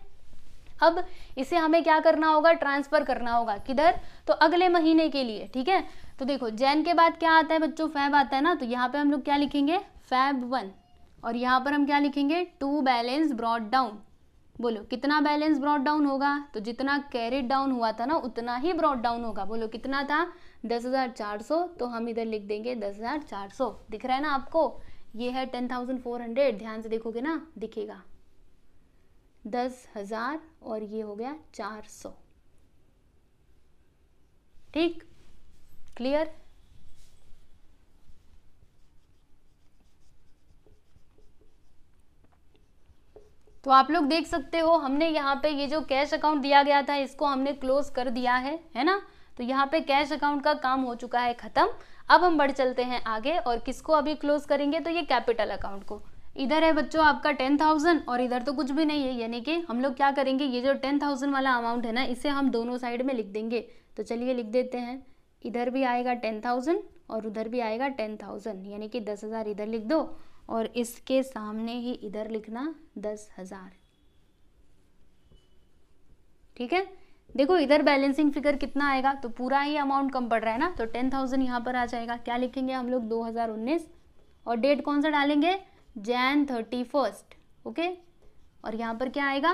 अब इसे हमें क्या करना होगा ट्रांसफ़र करना होगा किधर तो अगले महीने के लिए ठीक है तो देखो जैन के बाद क्या आता है बच्चों फैब आता है ना तो यहाँ पे हम लोग क्या लिखेंगे फैब वन और यहाँ पर हम क्या लिखेंगे टू बैलेंस ब्रॉड डाउन बोलो कितना बैलेंस ब्रॉड डाउन होगा तो जितना कैरेट डाउन हुआ था ना उतना ही ब्रॉड डाउन होगा बोलो कितना था दस हज़ार चार सौ तो हम इधर लिख देंगे दस हज़ार चार सौ दिख रहा है ना आपको ये है टेन थाउजेंड फोर हंड्रेड ध्यान से देखोगे ना दिखेगा दस हज़ार और ये हो गया चार सौ ठीक क्लियर तो आप लोग देख सकते हो हमने यहाँ पे ये जो कैश अकाउंट दिया गया था इसको हमने क्लोज कर दिया है है ना तो यहाँ पे कैश अकाउंट का काम हो चुका है ख़त्म अब हम बढ़ चलते हैं आगे और किसको अभी क्लोज करेंगे तो ये कैपिटल अकाउंट को इधर है बच्चों आपका टेन थाउजेंड और इधर तो कुछ भी नहीं है यानी कि हम लोग क्या करेंगे ये जो टेन थाउजेंड वाला अमाउंट है ना इसे हम दोनों साइड में लिख देंगे तो चलिए लिख देते हैं इधर भी आएगा टेन थाउजेंड और उधर भी आएगा टेन थाउजेंड यानी कि दस हज़ार इधर लिख दो और इसके सामने ही इधर लिखना दस हजार ठीक है देखो इधर बैलेंसिंग फिगर कितना आएगा तो पूरा ही अमाउंट कम पड़ रहा है ना तो टेन थाउजेंड यहाँ पर आ जाएगा क्या लिखेंगे हम लोग दो हजार उन्नीस और डेट कौन सा डालेंगे जैन थर्टी फर्स्ट ओके और यहाँ पर क्या आएगा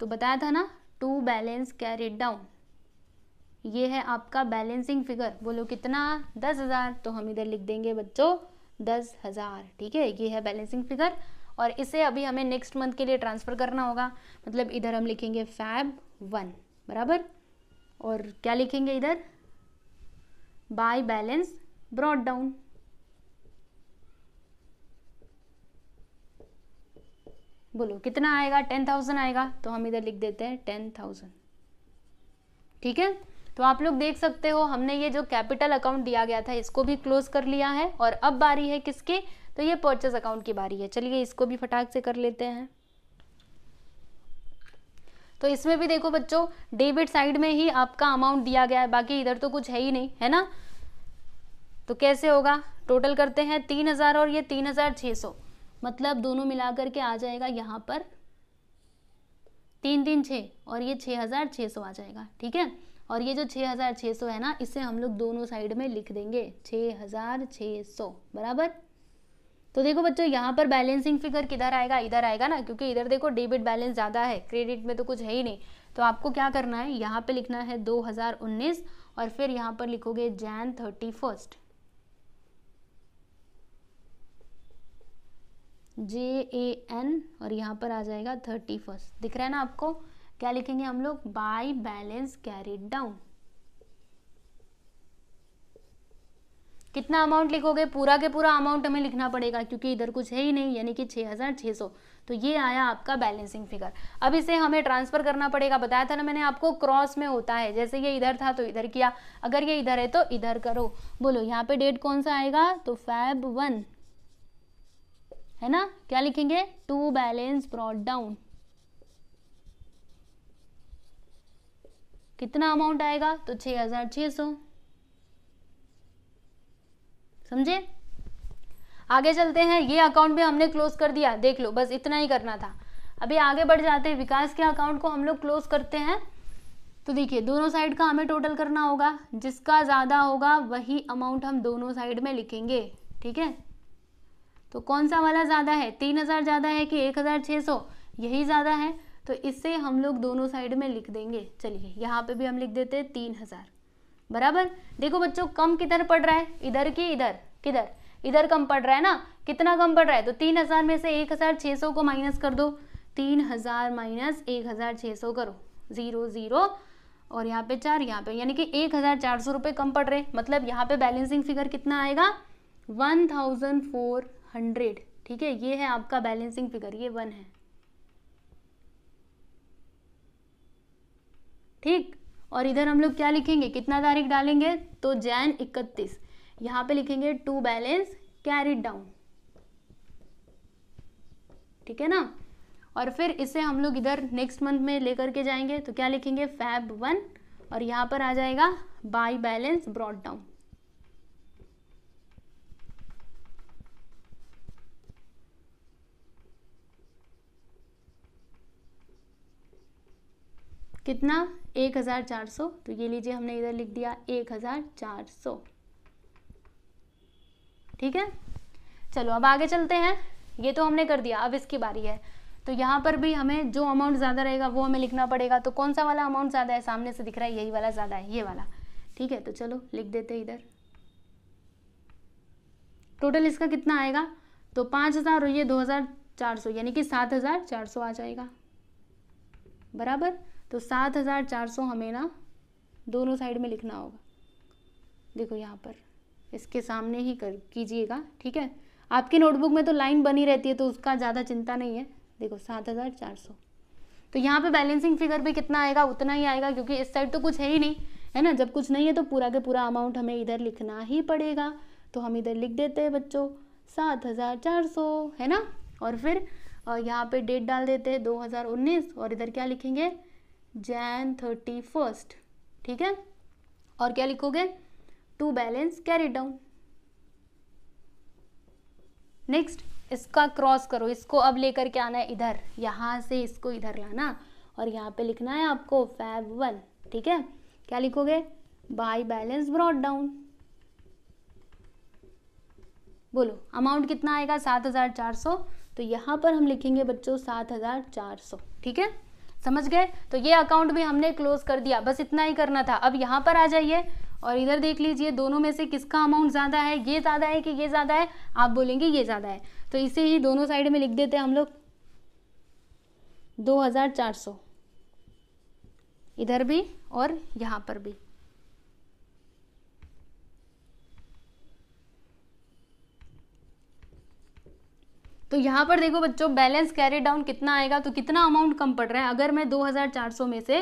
तो बताया था ना टू बैलेंस कैरिड डाउन ये है आपका बैलेंसिंग फिगर बोलो कितना दस हज़ार तो हम इधर लिख देंगे बच्चों दस हज़ार ठीक है ये है बैलेंसिंग फिगर और इसे अभी हमें नेक्स्ट मंथ के लिए ट्रांसफ़र करना होगा मतलब इधर हम लिखेंगे फैब वन बराबर और क्या लिखेंगे इधर बाय बैलेंस ब्रॉड डाउन बोलो कितना आएगा टेन थाउजेंड आएगा तो हम इधर लिख देते हैं टेन थाउजेंड ठीक है तो आप लोग देख सकते हो हमने ये जो कैपिटल अकाउंट दिया गया था इसको भी क्लोज कर लिया है और अब बारी है किसकी तो ये परचेस अकाउंट की बारी है चलिए इसको भी फटाक से कर लेते हैं तो इसमें भी देखो बच्चों डेबिट साइड में ही आपका अमाउंट दिया गया है बाकी इधर तो कुछ है ही नहीं है ना तो कैसे होगा टोटल करते हैं तीन हज़ार और ये तीन हज़ार छह सौ मतलब दोनों मिलाकर के आ जाएगा यहाँ पर तीन तीन छ और ये छह हज़ार छह सौ आ जाएगा ठीक है और ये जो 6600 है ना इसे हम लोग दोनों साइड में लिख देंगे 6600 बराबर तो देखो बच्चों यहाँ पर बैलेंसिंग फिगर किधर आएगा इधर आएगा ना क्योंकि इधर देखो डेबिट बैलेंस ज़्यादा है क्रेडिट में तो कुछ है ही नहीं तो आपको क्या करना है यहाँ पे लिखना है 2019 और फिर यहाँ पर लिखोगे Jan thirty first J A N और यहाँ पर आ जाएगा थर्टी फर्स्ट दिख रहा है ना आपको क्या लिखेंगे हम लोग बाई बैलेंस कैरिड डाउन कितना अमाउंट लिखोगे पूरा के पूरा अमाउंट हमें लिखना पड़ेगा क्योंकि इधर कुछ है ही नहीं यानी कि 6600 तो ये आया आपका बैलेंसिंग फिगर अब इसे हमें ट्रांसफ़र करना पड़ेगा बताया था ना मैंने आपको क्रॉस में होता है जैसे ये इधर था तो इधर किया अगर ये इधर है तो इधर करो बोलो यहाँ पे डेट कौन सा आएगा तो फैब वन है ना क्या लिखेंगे टू बैलेंस ब्रॉड डाउन कितना अमाउंट आएगा तो छः हज़ार छः सौ समझे आगे चलते हैं ये अकाउंट भी हमने क्लोज कर दिया देख लो बस इतना ही करना था अभी आगे बढ़ जाते हैं विकास के अकाउंट को हम लोग क्लोज करते हैं तो देखिए दोनों साइड का हमें टोटल करना होगा जिसका ज़्यादा होगा वही अमाउंट हम दोनों साइड में लिखेंगे ठीक है तो कौन सा वाला ज़्यादा है तीन हज़ार ज़्यादा है कि एक हज़ार छः सौ यही ज़्यादा है तो इससे हम लोग दोनों साइड में लिख देंगे चलिए यहाँ पे भी हम लिख देते हैं तीन हज़ार बराबर देखो बच्चों कम किधर पड़ रहा है इधर की इधर किधर इधर कम पड़ रहा है ना कितना कम पड़ रहा है तो तीन हज़ार में से एक हज़ार छः सौ को माइनस कर दो तीन हज़ार माइनस एक हज़ार छः सौ करो ज़ीरो ज़ीरो और यहाँ पे चार यहाँ पे यानी कि एक हज़ार चार सौ रुपये कम पड़ रहे मतलब यहाँ पे बैलेंसिंग फिगर कितना आएगा वन थाउजेंड फोर हंड्रेड ठीक है ये है आपका बैलेंसिंग फिगर ये वन है ठीक और इधर हम लोग क्या लिखेंगे कितना तारीख डालेंगे तो जैन इकतीस यहाँ पे लिखेंगे टू बैलेंस कैरिड डाउन ठीक है ना और फिर इसे हम लोग इधर नेक्स्ट मंथ में लेकर के जाएंगे तो क्या लिखेंगे फैब वन और यहाँ पर आ जाएगा बाई बैलेंस ब्रॉड डाउन कितना एक हज़ार चार सौ तो ये लीजिए हमने इधर लिख दिया एक हज़ार चार सौ ठीक है चलो अब आगे चलते हैं ये तो हमने कर दिया अब इसकी बारी है तो यहाँ पर भी हमें जो अमाउंट ज़्यादा रहेगा वो हमें लिखना पड़ेगा तो कौन सा वाला अमाउंट ज़्यादा है सामने से दिख रहा है यही वाला ज़्यादा है ये वाला ठीक है तो चलो लिख देते इधर टोटल इसका कितना आएगा तो पाँच हज़ार और ये दो हज़ार चार सौ यानी कि सात हज़ार चार सौ आ जाएगा बराबर तो सात हज़ार चार सौ हमें ना दोनों साइड में लिखना होगा देखो यहाँ पर इसके सामने ही कर कीजिएगा ठीक है आपकी नोटबुक में तो लाइन बनी रहती है तो उसका ज़्यादा चिंता नहीं है देखो सात हज़ार चार सौ तो यहाँ पे बैलेंसिंग फिगर भी कितना आएगा उतना ही आएगा क्योंकि इस साइड तो कुछ है ही नहीं है ना जब कुछ नहीं है तो पूरा के पूरा अमाउंट हमें इधर लिखना ही पड़ेगा तो हम इधर लिख देते हैं बच्चों सात हज़ार चार सौ है ना और फिर यहाँ पे डेट डाल देते हैं दो हज़ार उन्नीस और इधर क्या लिखेंगे जैन थर्टी फर्स्ट ठीक है और क्या लिखोगे to balance carry down next इसका क्रॉस करो इसको अब लेकर के आना है इधर यहां से इसको इधर लाना और यहाँ पे लिखना है आपको फैब वन ठीक है क्या लिखोगे बाई बैलेंस ब्रॉड डाउन बोलो अमाउंट कितना आएगा सात हजार चार सौ तो यहां पर हम लिखेंगे बच्चों सात हजार चार सौ ठीक है समझ गए तो ये अकाउंट भी हमने क्लोज कर दिया बस इतना ही करना था अब यहाँ पर आ जाइए और इधर देख लीजिए दोनों में से किसका अमाउंट ज़्यादा है ये ज़्यादा है कि ये ज़्यादा है आप बोलेंगे ये ज़्यादा है तो इसे ही दोनों साइड में लिख देते हैं हम लोग दो हज़ार चार सौ इधर भी और यहाँ पर भी तो यहाँ पर देखो बच्चों बैलेंस कैरी डाउन कितना आएगा तो कितना अमाउंट कम पड़ रहा है अगर मैं 2400 में से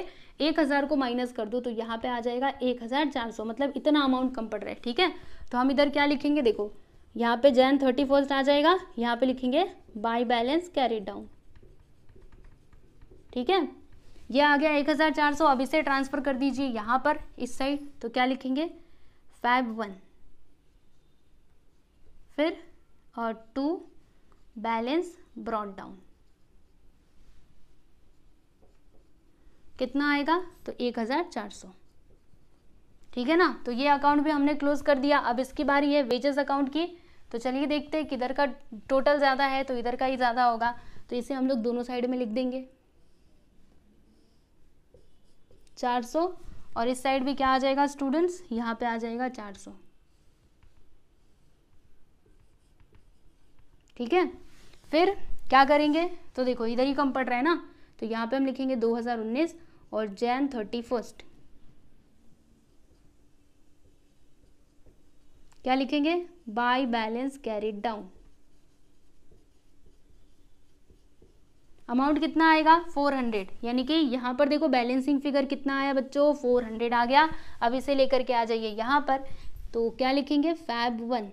1000 को माइनस कर दूँ तो यहाँ पे आ जाएगा 1400 मतलब इतना अमाउंट कम पड़ रहा है ठीक है तो हम इधर क्या लिखेंगे देखो यहाँ पे जैन थर्टी फर्स्ट आ जाएगा यहाँ पे लिखेंगे बाई बैलेंस कैरी डाउन ठीक है यह आ गया एक अब इसे ट्रांसफ़र कर दीजिए यहाँ पर इस साइड तो क्या लिखेंगे फाइव वन फिर और टू बैलेंस ब्रॉड डाउन कितना आएगा तो एक हजार चार सौ ठीक है ना तो ये अकाउंट भी हमने क्लोज कर दिया अब इसकी बारी है वेजेस अकाउंट की तो चलिए देखते हैं किधर का टोटल ज़्यादा है तो इधर का ही ज़्यादा होगा तो इसे हम लोग दोनों साइड में लिख देंगे चार सौ और इस साइड भी क्या आ जाएगा स्टूडेंट्स यहाँ पे आ जाएगा चार सौ ठीक है फिर क्या करेंगे तो देखो इधर ही कम पड़ रहा है ना तो यहाँ पे हम लिखेंगे 2019 और जैन थर्टी फर्स्ट क्या लिखेंगे by balance carried down amount कितना आएगा 400 यानी कि यहाँ पर देखो बैलेंसिंग फिगर कितना आया बच्चों 400 आ गया अब इसे लेकर के आ जाइए यहाँ पर तो क्या लिखेंगे Feb one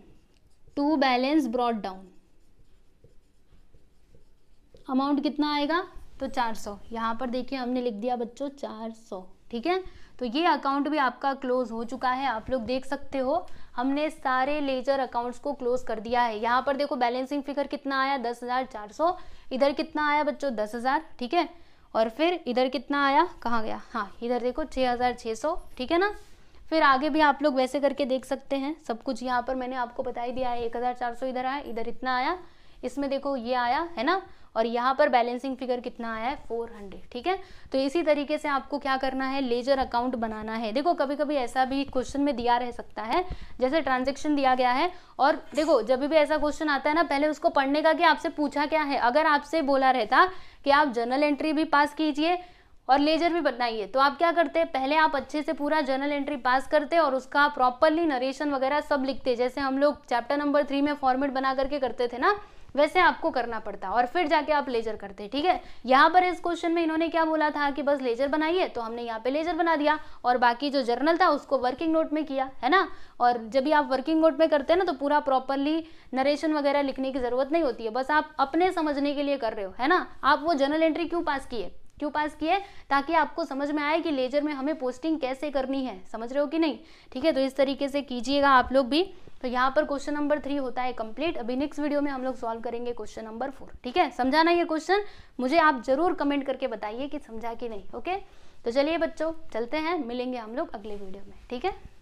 to balance brought down amount कितना आएगा तो 400 यहाँ पर देखिए हमने लिख दिया बच्चों 400 ठीक है तो ये अकाउंट भी आपका क्लोज हो चुका है आप लोग देख सकते हो हमने सारे लेजर अकाउंट्स को क्लोज कर दिया है यहाँ पर देखो बैलेंसिंग फिगर कितना आया दस हज़ार चार सौ इधर कितना आया बच्चों दस हज़ार ठीक है और फिर इधर कितना आया कहाँ गया हाँ इधर देखो छः हज़ार छः सौ ठीक है ना फिर आगे भी आप लोग वैसे करके देख सकते हैं सब कुछ यहाँ पर मैंने आपको बता ही दिया है एक हज़ार चार सौ इधर आया इधर इतना आया इसमें देखो ये आया है ना और यहाँ पर बैलेंसिंग फिगर कितना आया है फोर हंड्रेड ठीक है तो इसी तरीके से आपको क्या करना है लेजर अकाउंट बनाना है देखो कभी कभी ऐसा भी क्वेश्चन में दिया रह सकता है जैसे ट्रांजेक्शन दिया गया है और देखो जब भी ऐसा क्वेश्चन आता है ना पहले उसको पढ़ने का कि आपसे पूछा क्या है अगर आपसे बोला रहता कि आप जर्नल एंट्री भी पास कीजिए और लेजर भी बनाइए तो आप क्या करते हैं पहले आप अच्छे से पूरा जर्नल एंट्री पास करते और उसका प्रॉपरली नरेशन वगैरह सब लिखते जैसे हम लोग चैप्टर नंबर थ्री में फॉर्मेट बना करके करते थे ना वैसे आपको करना पड़ता और फिर जाके आप लेजर करते ठीक है यहाँ पर इस क्वेश्चन में इन्होंने क्या बोला था कि बस लेजर बनाइए तो हमने यहाँ पे लेजर बना दिया और बाकी जो जर्नल था उसको वर्किंग नोट में किया है ना और जब भी आप वर्किंग नोट में करते हैं ना तो पूरा प्रॉपरली नरेशन वगैरह लिखने की जरूरत नहीं होती है बस आप अपने समझने के लिए कर रहे हो है ना आप वो जर्नल एंट्री क्यों पास किए क्यों पास किए ताकि आपको समझ में आए कि लेजर में हमें पोस्टिंग कैसे करनी है समझ रहे हो कि नहीं ठीक है तो इस तरीके से कीजिएगा आप लोग भी तो यहाँ पर क्वेश्चन नंबर थ्री होता है कंप्लीट अभी नेक्स्ट वीडियो में हम लोग सॉल्व करेंगे क्वेश्चन नंबर फोर ठीक है समझाना ये क्वेश्चन मुझे आप जरूर कमेंट करके बताइए कि समझा कि नहीं ओके तो चलिए बच्चों चलते हैं मिलेंगे हम लोग अगले वीडियो में ठीक है